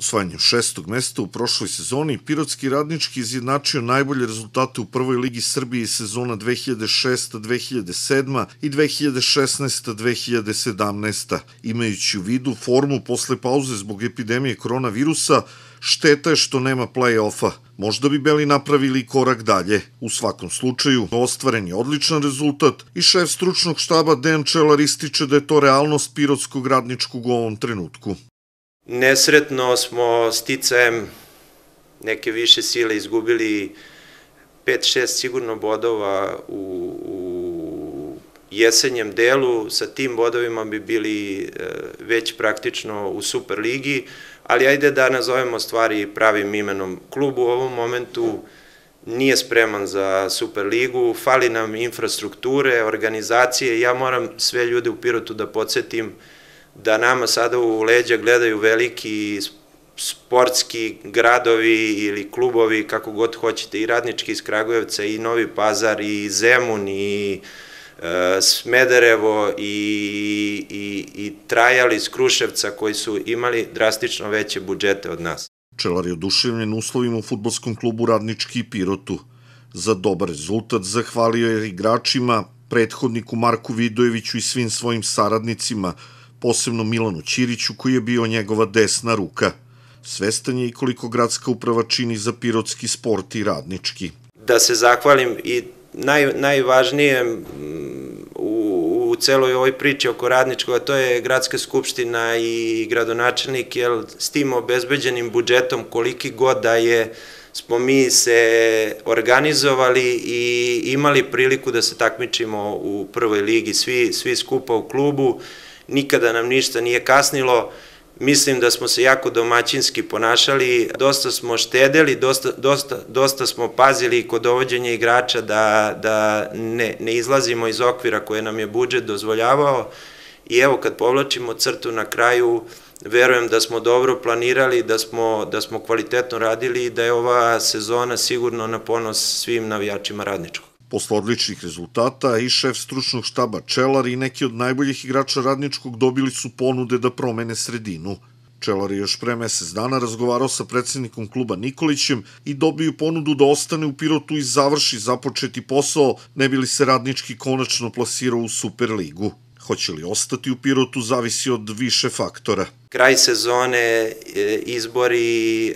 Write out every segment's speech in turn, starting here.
Osvajanjem šestog mesta u prošloj sezoni, Pirotski radnički izjednačio najbolje rezultate u prvoj ligi Srbije sezona 2006-2007 i 2016-2017. Imajući u vidu formu posle pauze zbog epidemije koronavirusa, Šteta je što nema play-offa. Možda bi Beli napravili korak dalje. U svakom slučaju, ostvaren je odličan rezultat i šef stručnog štaba Dejan Čelar ističe da je to realnost pirotskog radničkog u ovom trenutku. Nesretno smo sticajem neke više sile izgubili 5-6 sigurno bodova u, u jesenjem delu, sa tim bodovima bi bili e, već praktično u Superligi, ali ajde da nazovemo stvari pravim imenom. Klub u ovom momentu nije spreman za Superligu, fali nam infrastrukture, organizacije, ja moram sve ljude u Pirotu da podsjetim, da nama sada u leđa gledaju veliki sportski gradovi ili klubovi, kako god hoćete, i radnički iz Kragujevca, i Novi Pazar, i Zemun, i e, Smederevo, i, i, i Trajal iz Kruševca, koji su imali drastično veće budžete od nas. Čelar je oduševljen uslovima u futbolskom klubu Radnički i Pirotu. Za dobar rezultat zahvalio je igračima, prethodniku Marku Vidojeviću i svim svojim saradnicima – posebno Milanu Ćiriću koji je bio njegova desna ruka. Svestan je i koliko gradska uprava čini za pirotski sport i radnički. Da se zahvalim i naj, najvažnije u, u celoj ovoj priči oko radničkog, to je gradska skupština i gradonačelnik, jer s tim obezbeđenim budžetom koliki god da je smo mi se organizovali i imali priliku da se takmičimo u prvoj ligi, svi, svi skupa u klubu, nikada nam ništa nije kasnilo, mislim da smo se jako domaćinski ponašali, dosta smo štedeli, dosta, dosta, dosta smo pazili kod dovođenja igrača da, da ne, ne izlazimo iz okvira koje nam je budžet dozvoljavao i evo kad povlačimo crtu na kraju, verujem da smo dobro planirali, da smo, da smo kvalitetno radili i da je ova sezona sigurno na ponos svim navijačima radničkog. Posle odličnih rezultata i šef stručnog štaba Čelar i neki od najboljih igrača radničkog dobili su ponude da promene sredinu. Čelar je još pre mesec dana razgovarao sa predsednikom kluba Nikolićem i dobiju ponudu da ostane u Pirotu i završi započeti posao, ne bi li se radnički konačno plasirao u Superligu. Hoće li ostati u Pirotu zavisi od više faktora. Kraj sezone, e, izbori, e,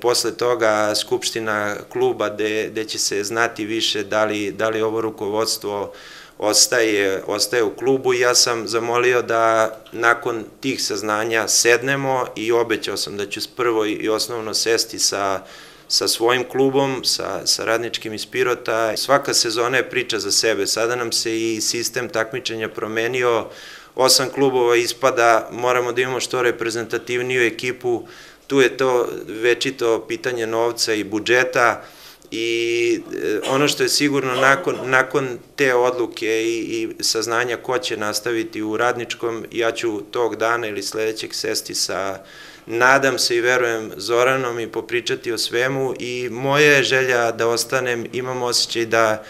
posle toga skupština kluba gde će se znati više da li, da li ovo rukovodstvo ostaje, ostaje u klubu ja sam zamolio da nakon tih saznanja sednemo i obećao sam da ću prvo i osnovno sesti sa sa svojim klubom, sa, sa radničkim iz Pirota. Svaka sezona je priča za sebe. Sada nam se i sistem takmičenja promenio. Osam klubova ispada, moramo da imamo što reprezentativniju ekipu. Tu je to večito pitanje novca i budžeta i e, ono što je sigurno nakon, nakon te odluke i, i saznanja ko će nastaviti u radničkom, ja ću tog dana ili sledećeg sesti sa, nadam se i verujem, Zoranom i popričati o svemu i moja je želja da ostanem, imam osjećaj da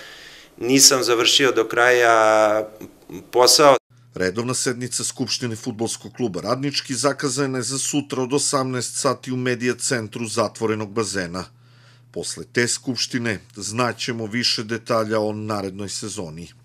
nisam završio do kraja posao. Redovna sednica Skupštine futbolskog kluba Radnički zakazana je za sutra od 18 sati u medijacentru zatvorenog bazena. Posle te skupštine znaćemo više detalja o narednoj sezoni.